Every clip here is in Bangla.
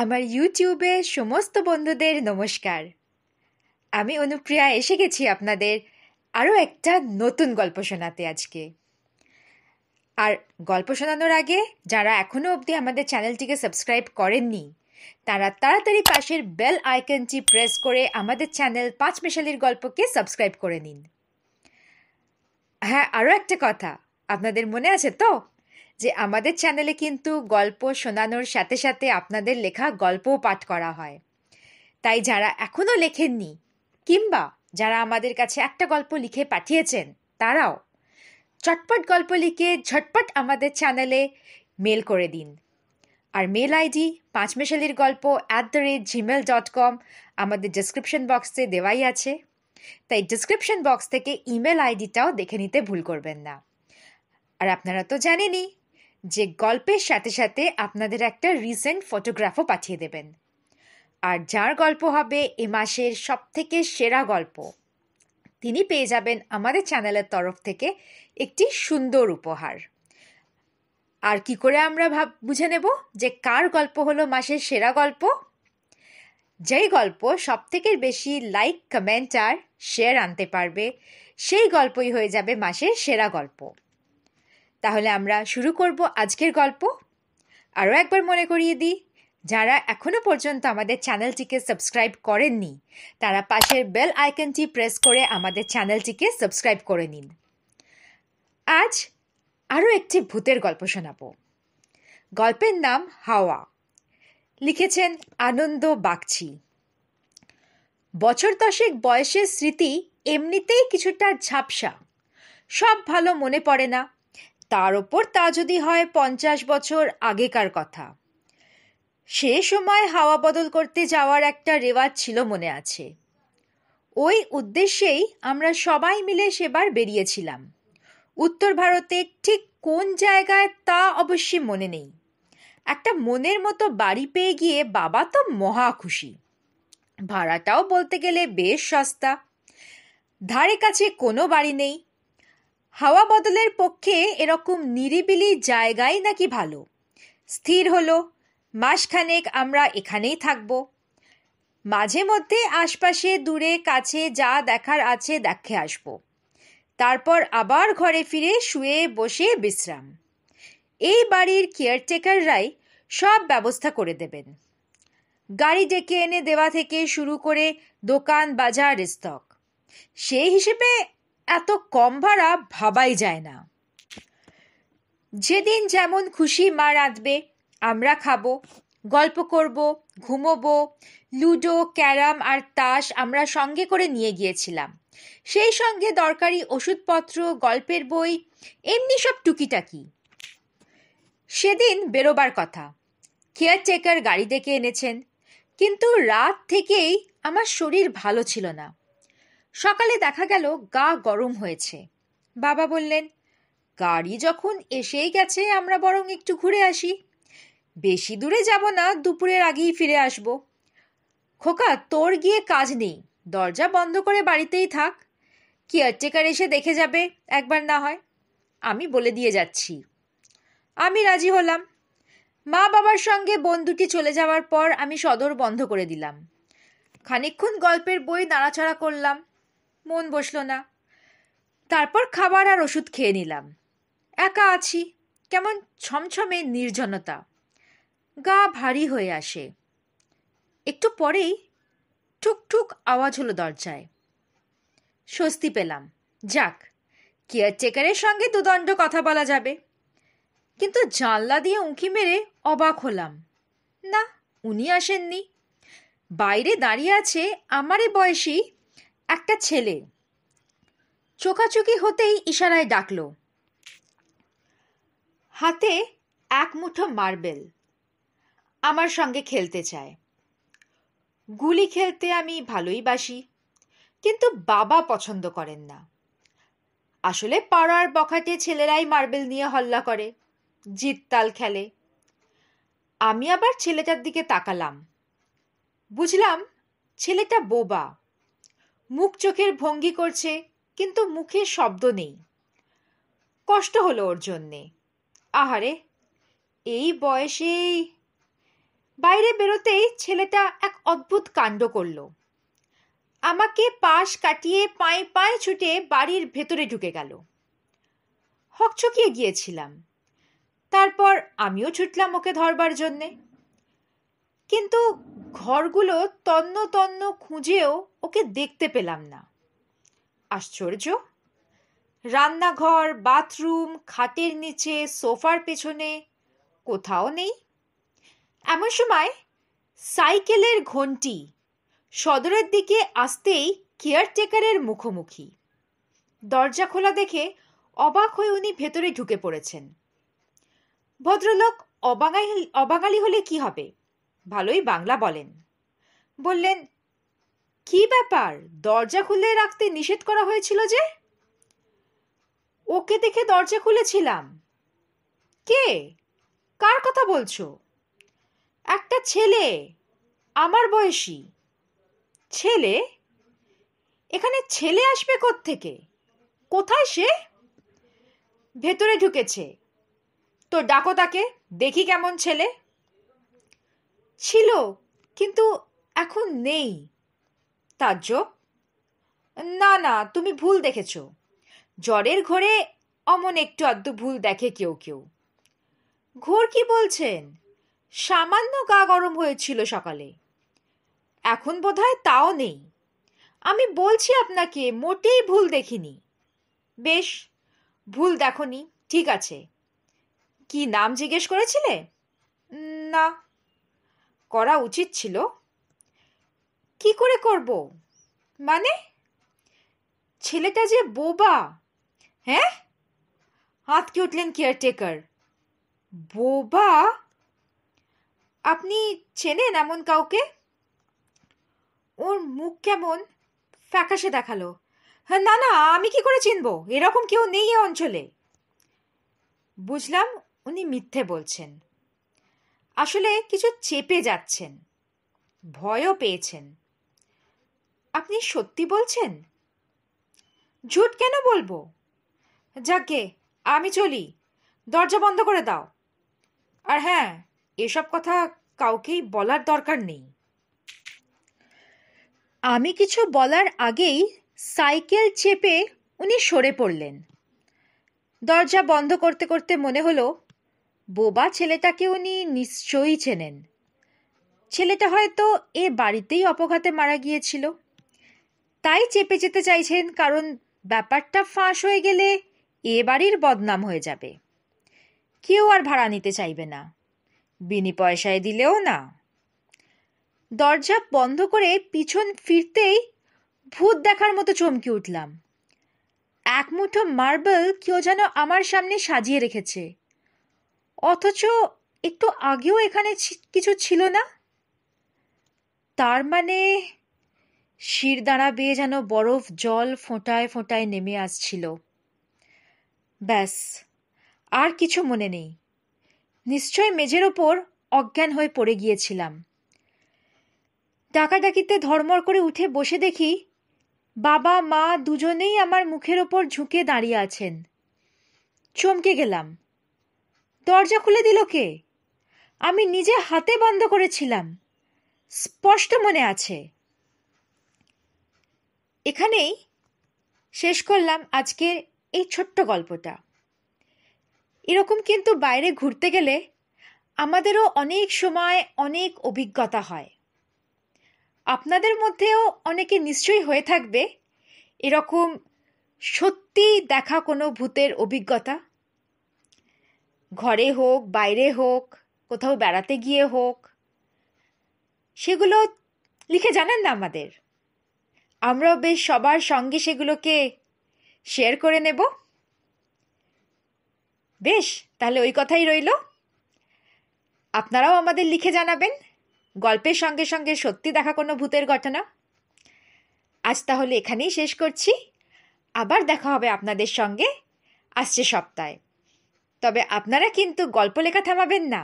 আমার ইউটিউবে সমস্ত বন্ধুদের নমস্কার আমি অনুপ্রিয়া এসে গেছি আপনাদের আরও একটা নতুন গল্প শোনাতে আজকে আর গল্প শোনানোর আগে যারা এখনও অবধি আমাদের চ্যানেলটিকে সাবস্ক্রাইব করেননি তারা তাড়াতাড়ি পাশের বেল আইকনটি প্রেস করে আমাদের চ্যানেল পাঁচ মেশালির গল্পকে সাবস্ক্রাইব করে নিন হ্যাঁ আরও একটা কথা আপনাদের মনে আছে তো যে আমাদের চ্যানেলে কিন্তু গল্প শোনানোর সাথে সাথে আপনাদের লেখা গল্পও পাঠ করা হয় তাই যারা এখনও লেখেননি কিংবা যারা আমাদের কাছে একটা গল্প লিখে পাঠিয়েছেন তারাও চটপট গল্প লিখে ঝটপট আমাদের চ্যানেলে মেল করে দিন আর মেল আইডি পাঁচমেশালির গল্প at the rate Gmail dot com আমাদের ডিসক্রিপশন বক্সে দেওয়াই আছে তাই ডিসক্রিপশন বক্স থেকে ইমেল আইডিটাও দেখে নিতে ভুল করবেন না আর আপনারা তো জানেনই যে গল্পের সাথে সাথে আপনাদের একটা রিসেন্ট ফটোগ্রাফও পাঠিয়ে দেবেন আর যার গল্প হবে এ মাসের সবথেকে সেরা গল্প তিনি পেয়ে যাবেন আমাদের চ্যানেলের তরফ থেকে একটি সুন্দর উপহার আর কি করে আমরা ভাব বুঝে নেব যে কার গল্প হলো মাসের সেরা গল্প যেই গল্প সবথেকে বেশি লাইক কমেন্ট আর শেয়ার আনতে পারবে সেই গল্পই হয়ে যাবে মাসের সেরা গল্প তাহলে আমরা শুরু করব আজকের গল্প আরও একবার মনে করিয়ে দিই যারা এখনও পর্যন্ত আমাদের চ্যানেলটিকে সাবস্ক্রাইব করেননি তারা পাশের বেল আইকনটি প্রেস করে আমাদের চ্যানেলটিকে সাবস্ক্রাইব করে নিন আজ আরও একটি ভূতের গল্প শোনাব গল্পের নাম হাওয়া লিখেছেন আনন্দ বাগচি বছর দশেক বয়সের স্মৃতি এমনিতেই কিছুটা ঝাপসা সব ভালো মনে পড়ে না তার ওপর তা যদি হয় পঞ্চাশ বছর আগেকার কথা সে সময় হাওয়া বদল করতে যাওয়ার একটা রেওয়াজ ছিল মনে আছে ওই উদ্দেশ্যেই আমরা সবাই মিলে সেবার বেরিয়েছিলাম উত্তর ভারতে ঠিক কোন জায়গায় তা অবশ্যই মনে নেই একটা মনের মতো বাড়ি পেয়ে গিয়ে বাবা তো মহা খুশি ভাড়াটাও বলতে গেলে বেশ সস্তা ধারে কাছে কোনো বাড়ি নেই হাওয়া বদলের পক্ষে এরকম নিরিবিলি জায়গাই নাকি ভালো স্থির হলো মাসখানেক আমরা এখানেই থাকব মাঝে মধ্যে আশপাশে দূরে কাছে যা দেখার আছে দেখে আসব তারপর আবার ঘরে ফিরে শুয়ে বসে বিশ্রাম এই বাড়ির কেয়ারটেকাররাই সব ব্যবস্থা করে দেবেন গাড়ি ডেকে এনে দেওয়া থেকে শুরু করে দোকান বাজার স্তক সেই হিসেবে এত কম ভাড়া ভাবাই যায় না যেদিন যেমন খুশি মা রাঁধবে আমরা খাবো গল্প করব ঘুমোবো লুডো ক্যারাম আর তাস আমরা সঙ্গে করে নিয়ে গিয়েছিলাম সেই সঙ্গে দরকারি ওষুধপত্র গল্পের বই এমনি সব টুকিটাকি সেদিন বেরোবার কথা কেয়ারটেকার গাড়ি ডেকে এনেছেন কিন্তু রাত থেকেই আমার শরীর ভালো ছিল না সকালে দেখা গেল গা গরম হয়েছে বাবা বললেন গাড়ি যখন এসেই গেছে আমরা বরং একটু ঘুরে আসি বেশি দূরে যাব না দুপুরের আগেই ফিরে আসব খোকা তোর গিয়ে কাজ নেই দরজা বন্ধ করে বাড়িতেই থাক কেয়ারটেকার এসে দেখে যাবে একবার না হয় আমি বলে দিয়ে যাচ্ছি আমি রাজি হলাম মা বাবার সঙ্গে বন্ধুটি চলে যাওয়ার পর আমি সদর বন্ধ করে দিলাম খানিক্ষণ গল্পের বই নাড়াচাড়া করলাম মন বসল না তারপর খাবার আর ওষুধ খেয়ে নিলাম একা আছি কেমন ছমছমে নির্জনতা গা ভারী হয়ে আসে একটু পরেই ঠুকঠুক আওয়াজ হলো দরজায় স্বস্তি পেলাম যাক কেয়ারটেকারের সঙ্গে দুদণ্ড কথা বলা যাবে কিন্তু জানলা দিয়ে উঁকি মেরে অবাক হলাম না উনি আসেননি বাইরে দাঁড়িয়ে আছে আমারই বয়সী একটা ছেলে চোখাচোখি হতেই ইশারায় ডাকল হাতে এক মুঠো মার্বেল আমার সঙ্গে খেলতে চায় গুলি খেলতে আমি ভালোই বাসি কিন্তু বাবা পছন্দ করেন না আসলে পাড়ার বখাটে ছেলেরাই মার্বেল নিয়ে হল্লা করে জিততাল খেলে আমি আবার ছেলেটার দিকে তাকালাম বুঝলাম ছেলেটা বোবা মুখ চোখের ভঙ্গি করছে কিন্তু মুখে শব্দ নেই কষ্ট হলো ওর জন্যে আহারে এই বয়সেই বাইরে বেরোতেই ছেলেটা এক অদ্ভুত কাণ্ড করল আমাকে পাশ কাটিয়ে পায়ে পায়ে ছুটে বাড়ির ভেতরে ঢুকে গেল হকচকিয়ে গিয়েছিলাম তারপর আমিও ছুটলাম ওকে ধরবার জন্যে কিন্তু ঘরগুলো তন্ন তন্ন খুঁজেও ওকে দেখতে পেলাম না আশ্চর্য রান্নাঘর বাথরুম খাটের নিচে সোফার পেছনে কোথাও নেই এমন সময় সাইকেলের ঘন্টি সদরের দিকে আসতেই কেয়ারটেকারের মুখোমুখি দরজা খোলা দেখে অবাক হয়ে উনি ভেতরে ঢুকে পড়েছেন ভদ্রলোক অবাঙালি অবাঙালি হলে কি হবে ভালোই বাংলা বলেন বললেন কি ব্যাপার দরজা খুলে রাখতে নিষেধ করা হয়েছিল যে ওকে দেখে দরজা খুলেছিলাম কে কার কথা বলছো একটা ছেলে আমার বয়সী ছেলে এখানে ছেলে আসবে থেকে কোথায় সে ভেতরে ঢুকেছে তো ডাকো তাকে দেখি কেমন ছেলে ছিল কিন্তু এখন নেই তাজ্য না না তুমি ভুল দেখেছ জ্বরের ঘরে অমন একটু আধটু ভুল দেখে কেউ কেউ ঘোর কি বলছেন সামান্য গা গরম হয়েছিল সকালে এখন বোধহয় তাও নেই আমি বলছি আপনাকে মোটেই ভুল দেখিনি বেশ ভুল দেখনি ঠিক আছে কি নাম জিজ্ঞেস করেছিলে না করা উচিত ছিল কি করে করব মানে ছেলেটা যে বোবা হ্যাঁ আঁতকে উঠলেন কেয়ারটেকার বোবা আপনি চেনেন এমন কাউকে ওর মুখ কেমন ফ্যাকাশে দেখালো হ্যাঁ না না আমি কি করে চিনব এরকম কেউ নেই এ অঞ্চলে বুঝলাম উনি মিথ্যে বলছেন আসলে কিছু চেপে যাচ্ছেন ভয়ও পেয়েছেন আপনি সত্যি বলছেন ঝুট কেন বলবো যাকে আমি চলি দরজা বন্ধ করে দাও আর হ্যাঁ এসব কথা কাউকেই বলার দরকার নেই আমি কিছু বলার আগেই সাইকেল চেপে উনি সরে পড়লেন দরজা বন্ধ করতে করতে মনে হলো বোবা ছেলেটাকে উনি নিশ্চয়ই চেনেন ছেলেটা হয়তো এ বাড়িতেই অপঘাতে মারা গিয়েছিল তাই চেপে যেতে চাইছেন কারণ ব্যাপারটা ফাঁস হয়ে গেলে এ বাড়ির বদনাম হয়ে যাবে কেউ আর ভাড়া নিতে চাইবে না বিনি পয়সায় দিলেও না দরজা বন্ধ করে পিছন ফিরতেই ভূত দেখার মতো চমকে উঠলাম এক মুঠো মার্বেল কেউ যেন আমার সামনে সাজিয়ে রেখেছে অথচ একটু আগেও এখানে কিছু ছিল না তার মানে শিরদাঁড়া বেয়ে যেন বরফ জল ফোঁটায় ফোঁটায় নেমে আসছিল ব্যাস আর কিছু মনে নেই নিশ্চয় মেঝের ওপর অজ্ঞান হয়ে পড়ে গিয়েছিলাম ডাকাডাকিতে ধর্মর করে উঠে বসে দেখি বাবা মা দুজনেই আমার মুখের ওপর ঝুঁকে দাঁড়িয়ে আছেন চমকে গেলাম দরজা খুলে দিল কে আমি নিজে হাতে বন্ধ করেছিলাম স্পষ্ট মনে আছে এখানেই শেষ করলাম আজকের এই ছোট্ট গল্পটা এরকম কিন্তু বাইরে ঘুরতে গেলে আমাদেরও অনেক সময় অনেক অভিজ্ঞতা হয় আপনাদের মধ্যেও অনেকে নিশ্চয়ই হয়ে থাকবে এরকম সত্যি দেখা কোনো ভূতের অভিজ্ঞতা ঘরে হোক বাইরে হোক কোথাও বেড়াতে গিয়ে হোক সেগুলো লিখে জানান না আমাদের আমরাও বেশ সবার সঙ্গে সেগুলোকে শেয়ার করে নেব বেশ তাহলে ওই কথাই রইল আপনারাও আমাদের লিখে জানাবেন গল্পের সঙ্গে সঙ্গে সত্যি দেখা কোনো ভূতের ঘটনা আজ তাহলে এখানেই শেষ করছি আবার দেখা হবে আপনাদের সঙ্গে আসছে সপ্তাহে তবে আপনারা কিন্তু গল্প লেখা থামাবেন না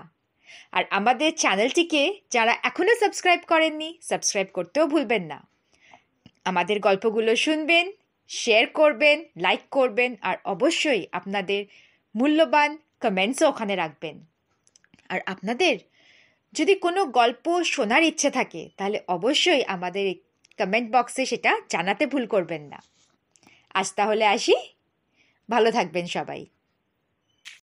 আর আমাদের চ্যানেলটিকে যারা এখনও সাবস্ক্রাইব করেননি সাবস্ক্রাইব করতেও ভুলবেন না আমাদের গল্পগুলো শুনবেন শেয়ার করবেন লাইক করবেন আর অবশ্যই আপনাদের মূল্যবান কমেন্টসও ওখানে রাখবেন আর আপনাদের যদি কোনো গল্প শোনার ইচ্ছে থাকে তাহলে অবশ্যই আমাদের কমেন্ট বক্সে সেটা জানাতে ভুল করবেন না আজ তাহলে আসি ভালো থাকবেন সবাই